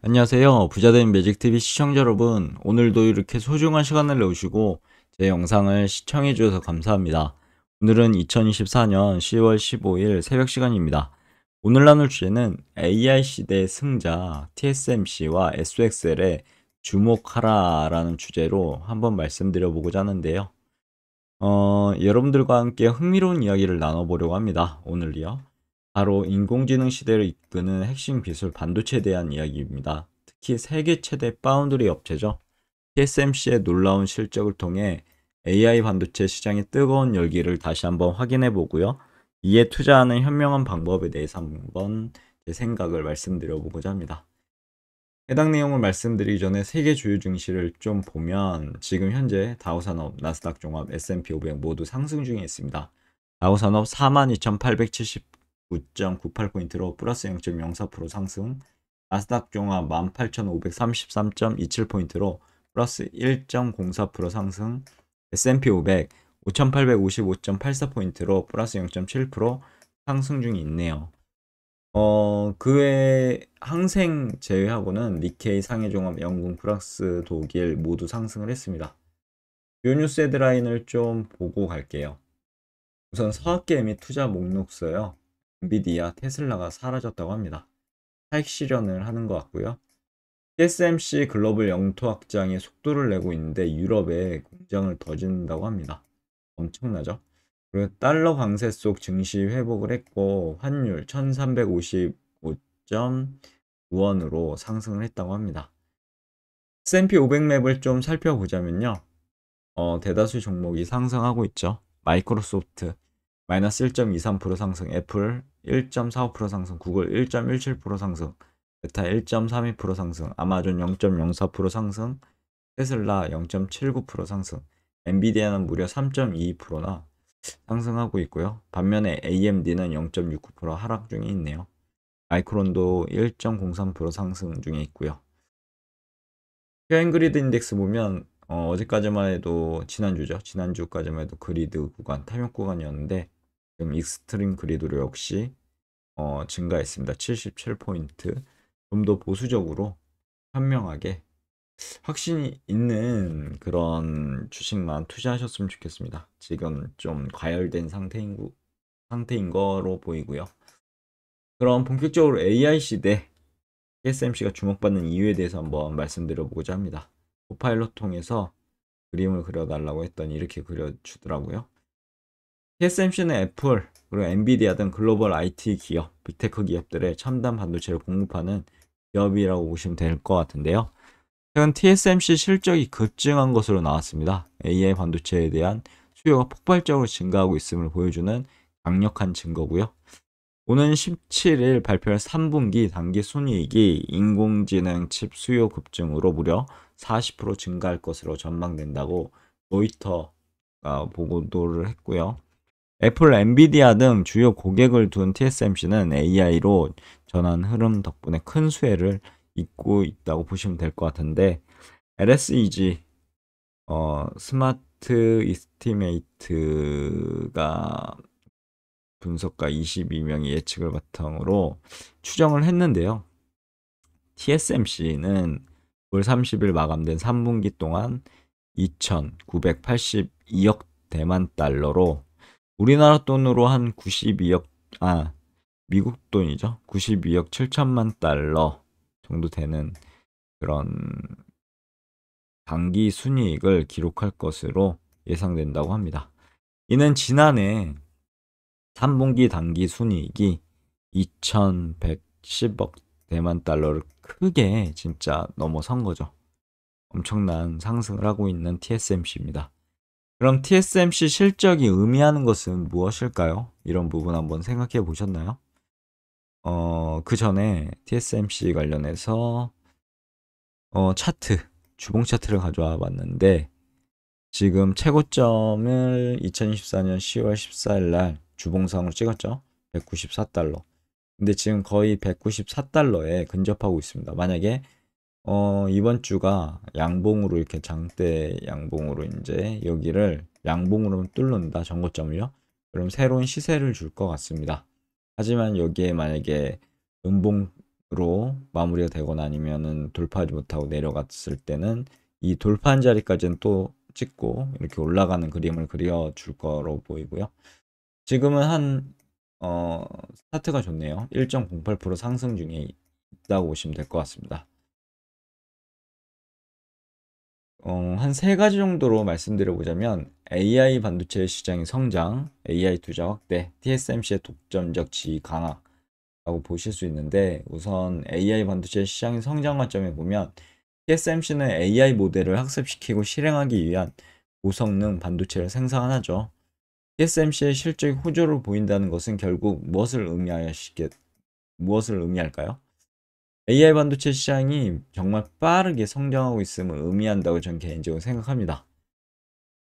안녕하세요. 부자된 매직TV 시청자 여러분. 오늘도 이렇게 소중한 시간을 내오시고 제 영상을 시청해주셔서 감사합니다. 오늘은 2024년 10월 15일 새벽 시간입니다. 오늘 나눌 주제는 AI 시대의 승자 TSMC와 s x l 에 주목하라라는 주제로 한번 말씀드려보고자 하는데요. 어, 여러분들과 함께 흥미로운 이야기를 나눠보려고 합니다. 오늘이요. 바로 인공지능 시대를 이끄는 핵심 기술 반도체에 대한 이야기입니다. 특히 세계 최대 파운드리 업체죠. TSMC의 놀라운 실적을 통해 AI 반도체 시장의 뜨거운 열기를 다시 한번 확인해 보고요. 이에 투자하는 현명한 방법에 대해서 한번 제 생각을 말씀드려 보고자 합니다. 해당 내용을 말씀드리기 전에 세계 주요 증시를 좀 보면 지금 현재 다우산업, 나스닥 종합, S&P 500 모두 상승 중에 있습니다. 다우산업 42,870 9.98포인트로 플러스 0.04% 상승, 나스닥 종합 18,533.27포인트로 플러스 1.04% 상승, S&P 500 5,855.84포인트로 플러스 0.7% 상승 중이 있네요. 어, 그 외에 항생 제외하고는 니케이 상해종합 영국 프랑스 독일 모두 상승을 했습니다. 요 뉴스 헤드라인을 좀 보고 갈게요. 우선 서학계 및 투자 목록서요. 엔비디아, 테슬라가 사라졌다고 합니다. 사익 실현을 하는 것 같고요. TSMC 글로벌 영토 확장에 속도를 내고 있는데 유럽에 공장을 더 짓는다고 합니다. 엄청나죠? 그리고 달러 강세 속 증시 회복을 했고 환율 1355.9원으로 상승을 했다고 합니다. S&P 500맵을 좀 살펴보자면요. 어, 대다수 종목이 상승하고 있죠. 마이크로소프트 마이너스 1.23% 상승, 애플 1.45% 상승, 구글 1.17% 상승, 메타 1.32% 상승, 아마존 0.04% 상승, 테슬라 0.79% 상승, 엔비디아는 무려 3.22%나 상승하고 있고요. 반면에 AMD는 0.69% 하락 중에 있네요. 마이크론도 1.03% 상승 중에 있고요. 퓨어앤그리드 인덱스 보면 어, 어제까지만 해도 지난주죠. 지난주까지만 해도 그리드 구간, 탐욕 구간이었는데 지금 익스트림 그리드로 역시 어, 증가했습니다. 77포인트. 좀 더 보수적으로 현명하게 확신이 있는 그런 주식만 투자하셨으면 좋겠습니다. 지금 좀 과열된 상태인, 상태인 거로 보이고요. 그럼 본격적으로 AI 시대 TSMC가 주목받는 이유에 대해서 한번 말씀드려보고자 합니다. 코파일럿 통해서 그림을 그려달라고 했더니 이렇게 그려주더라고요. TSMC는 애플, 그리고 엔비디아 등 글로벌 IT 기업, 빅테크 기업들의 첨단 반도체를 공급하는 기업이라고 보시면 될 것 같은데요. 최근 TSMC 실적이 급증한 것으로 나왔습니다. AI 반도체에 대한 수요가 폭발적으로 증가하고 있음을 보여주는 강력한 증거고요. 오는 17일 발표할 3분기 단기 순이익이 인공지능 칩 수요 급증으로 무려 40% 증가할 것으로 전망된다고 로이터가 보도를 했고요. 애플, 엔비디아 등 주요 고객을 둔 TSMC는 AI로 전환 흐름 덕분에 큰 수혜를 입고 있다고 보시면 될 것 같은데 LSEG 어, 스마트 이스티메이트가 분석가 22명이 예측을 바탕으로 추정을 했는데요. TSMC는 9월 30일 마감된 3분기 동안 2,982억 대만 달러로 우리나라 돈으로 한 92억, 아, 미국 돈이죠. 92억 7천만 달러 정도 되는 그런 단기 순이익을 기록할 것으로 예상된다고 합니다. 이는 지난해 3분기 단기 순이익이 2110억 대만 달러를 크게 진짜 넘어선 거죠. 엄청난 상승을 하고 있는 TSMC입니다. 그럼 TSMC 실적이 의미하는 것은 무엇일까요? 이런 부분 한번 생각해 보셨나요? 어, 그 전에 TSMC 관련해서 어, 차트, 주봉 차트를 가져와 봤는데 지금 최고점을 2024년 10월 14일 날 주봉상으로 찍었죠. 194달러. 근데 지금 거의 194달러에 근접하고 있습니다. 만약에 어, 이번 주가 양봉으로 이렇게 장대 양봉으로 이제 여기를 양봉으로 뚫는다 전고점을요. 그럼 새로운 시세를 줄 것 같습니다. 하지만 여기에 만약에 음봉으로 마무리가 되거나 아니면은 돌파하지 못하고 내려갔을 때는 이 돌파한 자리까지는 또 찍고 이렇게 올라가는 그림을 그려 줄 거로 보이고요. 지금은 한 어, 스타트가 좋네요. 1.08% 상승 중에 있다고 보시면 될 것 같습니다. 어, 한 세 가지 정도로 말씀드려보자면 AI 반도체 시장의 성장, AI 투자 확대, TSMC의 독점적 지위 강화 라고 보실 수 있는데 우선 AI 반도체 시장의 성장 관점에 보면 TSMC는 AI 모델을 학습시키고 실행하기 위한 고성능 반도체를 생산하죠. TSMC의 실적 호조를 보인다는 것은 결국 무엇을 의미하시겠, 무엇을 의미할까요? AI 반도체 시장이 정말 빠르게 성장하고 있음을 의미한다고 저는 개인적으로 생각합니다.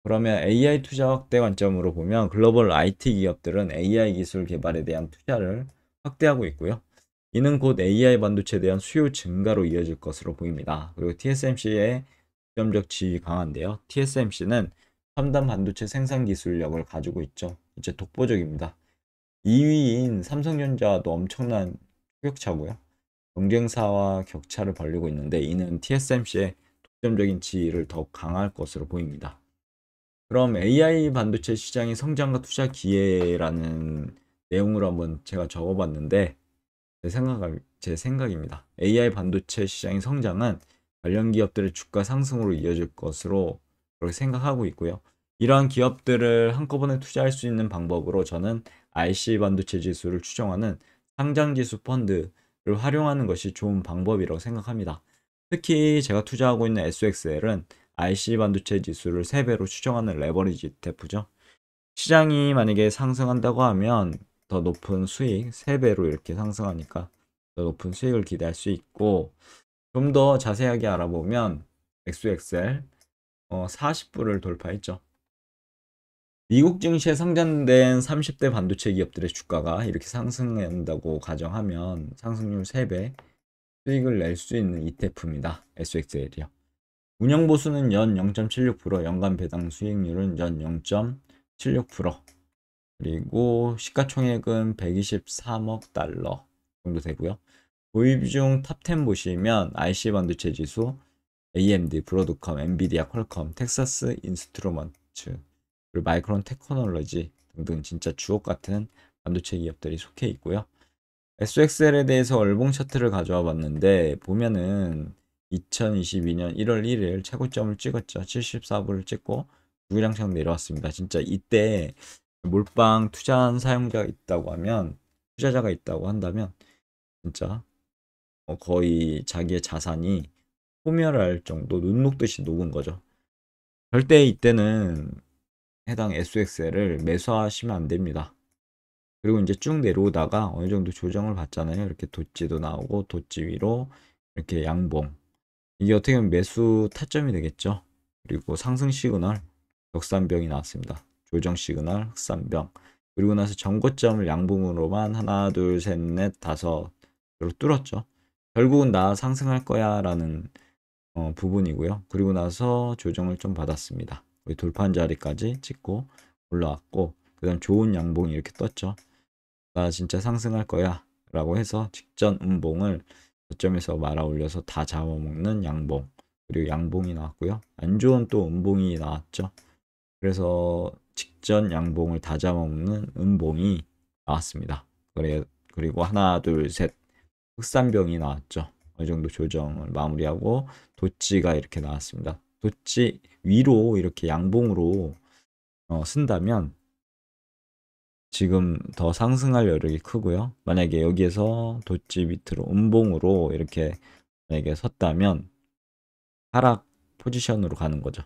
그러면 AI 투자 확대 관점으로 보면 글로벌 IT 기업들은 AI 기술 개발에 대한 투자를 확대하고 있고요. 이는 곧 AI 반도체에 대한 수요 증가로 이어질 것으로 보입니다. 그리고 TSMC의 독점적 지위 강한데요. TSMC는 첨단 반도체 생산 기술력을 가지고 있죠. 이제 독보적입니다. 2위인 삼성전자도 엄청난 추격차고요. 경쟁사와 격차를 벌리고 있는데 이는 TSMC의 독점적인 지위를 더 강할 것으로 보입니다. 그럼 AI 반도체 시장의 성장과 투자 기회라는 내용으로 한번 제가 적어봤는데 제, 생각, 제 생각입니다. AI 반도체 시장의 성장은 관련 기업들의 주가 상승으로 이어질 것으로 그렇게 생각하고 있고요. 이러한 기업들을 한꺼번에 투자할 수 있는 방법으로 저는 IC 반도체 지수를 추정하는 상장지수 펀드 를 활용하는 것이 좋은 방법이라고 생각합니다. 특히 제가 투자하고 있는 SXL은 IC 반도체 지수를 3배로 추정하는 레버리지 대프죠 시장이 만약에 상승한다고 하면 더 높은 수익, 3배로 이렇게 상승하니까 더 높은 수익을 기대할 수 있고 좀 더 자세하게 알아보면 XXL 어, 40불을 돌파했죠. 미국 증시에 상장된 30대 반도체 기업들의 주가가 이렇게 상승한다고 가정하면 상승률 3배 수익을 낼 수 있는 ETF입니다. SXL이요. 운영보수는 연 0.76% 연간 배당 수익률은 연 0.76% 그리고 시가총액은 123억 달러 정도 되고요. 보입 중 탑 10 보시면 IC 반도체 지수, AMD, 브로드컴, 엔비디아, 퀄컴, 텍사스 인스트루먼츠 그리고 마이크론 테크놀로지 등등 진짜 주옥 같은 반도체 기업들이 속해 있고요. SXL에 대해서 얼봉 차트를 가져와 봤는데 보면은 2022년 1월 1일 최고점을 찍었죠. 74불을 찍고 무량창 내려왔습니다. 진짜 이때 몰빵 투자한 사용자가 있다고 하면 투자자가 있다고 한다면 진짜 뭐 거의 자기의 자산이 소멸할 정도 눈 녹듯이 녹은 거죠. 절대 이때는 해당 SXL을 매수하시면 안 됩니다. 그리고 이제 쭉 내려오다가 어느 정도 조정을 받잖아요. 이렇게 도찌도 나오고 도찌 위로 이렇게 양봉. 이게 어떻게 보면 매수 타점이 되겠죠. 그리고 상승 시그널 역산병이 나왔습니다. 조정 시그널 흑산병. 그리고 나서 전고점을 양봉으로만 하나 둘셋넷 다섯 으로 뚫었죠. 결국은 나 상승할 거야 라는 어, 부분이고요. 그리고 나서 조정을 좀 받았습니다. 돌판 자리까지 찍고 올라왔고 그 다음 좋은 양봉이 이렇게 떴죠. 나 진짜 상승할 거야 라고 해서 직전 음봉을 저점에서 말아 올려서 다 잡아먹는 양봉 그리고 양봉이 나왔고요. 안 좋은 또 음봉이 나왔죠. 그래서 직전 양봉을 다 잡아먹는 음봉이 나왔습니다. 그래, 그리고 하나 둘 셋 흑산병이 나왔죠. 어느 정도 조정을 마무리하고 도치가 이렇게 나왔습니다. 도치 위로 이렇게 양봉으로 어, 쓴다면 지금 더 상승할 여력이 크고요. 만약에 여기에서 도치 밑으로 음봉으로 이렇게 만약에 섰다면 하락 포지션으로 가는 거죠.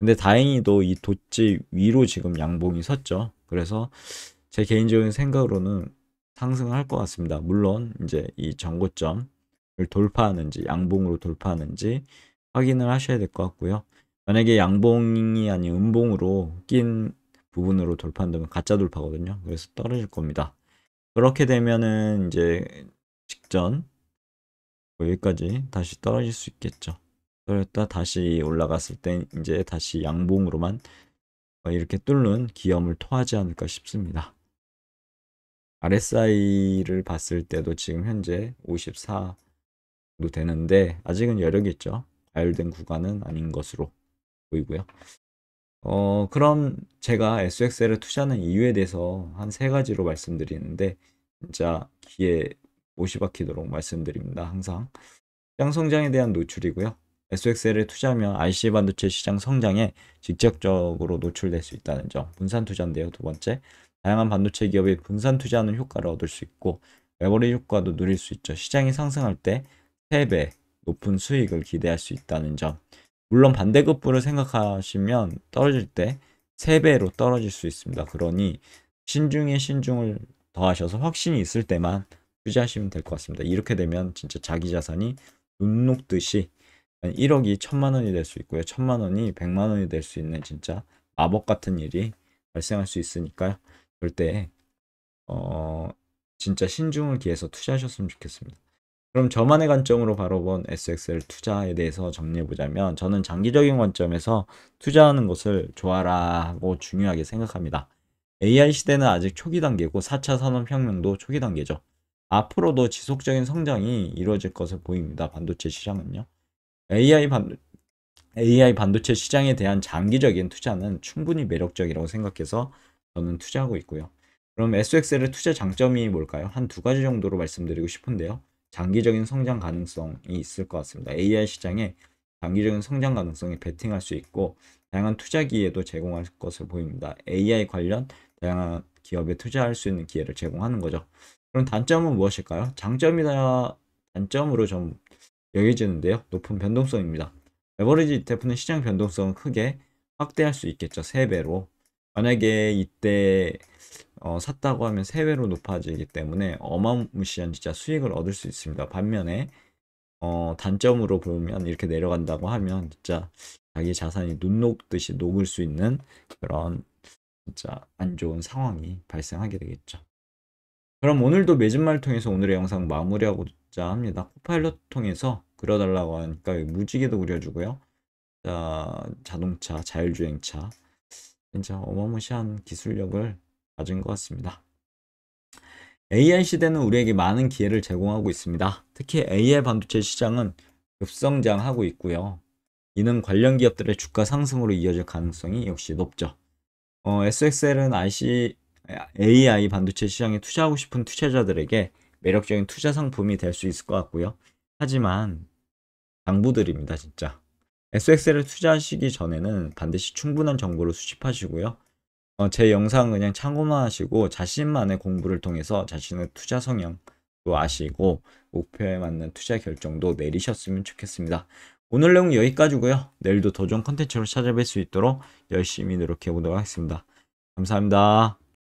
근데 다행히도 이 도치 위로 지금 양봉이 섰죠. 그래서 제 개인적인 생각으로는 상승할 것 같습니다. 물론 이제 이 전고점을 돌파하는지 양봉으로 돌파하는지 확인을 하셔야 될 것 같고요. 만약에 양봉이 아닌 음봉으로 낀 부분으로 돌파한다면 가짜 돌파거든요. 그래서 떨어질 겁니다. 그렇게 되면은 이제 직전 여기까지 다시 떨어질 수 있겠죠. 그랬다 다시 올라갔을 때 이제 다시 양봉으로만 이렇게 뚫는 기염을 토하지 않을까 싶습니다. RSI를 봤을 때도 지금 현재 54도 되는데 아직은 여력이 있죠. 과열된 구간은 아닌 것으로 보이고요. 어, 그럼 제가 SXL에 투자하는 이유에 대해서 한 세 가지로 말씀드리는데 진짜 귀에 못이 박히도록 말씀드립니다. 항상 시장 성장에 대한 노출이고요. SXL에 투자하면 IC 반도체 시장 성장에 직접적으로 노출될 수 있다는 점. 분산 투자인데요. 두 번째, 다양한 반도체 기업이 분산 투자하는 효과를 얻을 수 있고 레버리 효과도 누릴 수 있죠. 시장이 상승할 때 3배, 높은 수익을 기대할 수 있다는 점. 물론 반대급부를 생각하시면 떨어질 때 3배로 떨어질 수 있습니다. 그러니 신중에 신중을 더하셔서 확신이 있을 때만 투자하시면 될 것 같습니다. 이렇게 되면 진짜 자기 자산이 눈 녹듯이 1억이 천만 원이 될 수 있고요. 천만 원이 백만 원이 될 수 있는 진짜 마법 같은 일이 발생할 수 있으니까요. 절대 어 진짜 신중을 기해서 투자하셨으면 좋겠습니다. 그럼 저만의 관점으로 바라본 SXL 투자에 대해서 정리해 보자면 저는 장기적인 관점에서 투자하는 것을 좋아라고 중요하게 생각합니다. AI 시대는 아직 초기 단계고 4차 산업혁명도 초기 단계죠. 앞으로도 지속적인 성장이 이루어질 것을 보입니다. 반도체 시장은요. AI, 반도, AI 반도체 시장에 대한 장기적인 투자는 충분히 매력적이라고 생각해서 저는 투자하고 있고요. 그럼 SXL의 투자 장점이 뭘까요? 한 두 가지 정도로 말씀드리고 싶은데요. 장기적인 성장 가능성이 있을 것 같습니다. AI 시장에 장기적인 성장 가능성에 베팅할 수 있고 다양한 투자 기회도 제공할 것으로 보입니다. AI 관련 다양한 기업에 투자할 수 있는 기회를 제공하는 거죠. 그럼 단점은 무엇일까요? 장점이다 단점으로 좀 여겨지는데요. 높은 변동성입니다. 레버리지 ETF는 시장 변동성을 크게 확대할 수 있겠죠. 3배로 만약에 이때 어, 샀다고 하면 3배로 높아지기 때문에 어마무시한 진짜 수익을 얻을 수 있습니다. 반면에 어, 단점으로 보면 이렇게 내려간다고 하면 진짜 자기 자산이 눈 녹듯이 녹을 수 있는 그런 진짜 안 좋은 상황이 발생하게 되겠죠. 그럼 오늘도 매진말 통해서 오늘의 영상 마무리하고자 합니다. 코파일럿 통해서 그려달라고 하니까 무지개도 그려주고요. 자, 자동차, 자율주행차, 진짜 어마무시한 기술력을 가진 것 같습니다. AI 시대는 우리에게 많은 기회를 제공하고 있습니다. 특히 AI 반도체 시장은 급성장하고 있고요. 이는 관련 기업들의 주가 상승으로 이어질 가능성이 역시 높죠. 어, SXL은 IC, AI 반도체 시장에 투자하고 싶은 투자자들에게 매력적인 투자 상품이 될 수 있을 것 같고요. 하지만 당부들입니다 진짜. s x 를 투자하시기 전에는 반드시 충분한 정보를 수집하시고요. 어, 제 영상 그냥 참고만 하시고 자신만의 공부를 통해서 자신의 투자 성향도 아시고 목표에 맞는 투자 결정도 내리셨으면 좋겠습니다. 오늘 내용 여기까지고요. 내일도 더 좋은 컨텐츠로 찾아뵐 수 있도록 열심히 노력해 보도록 하겠습니다. 감사합니다.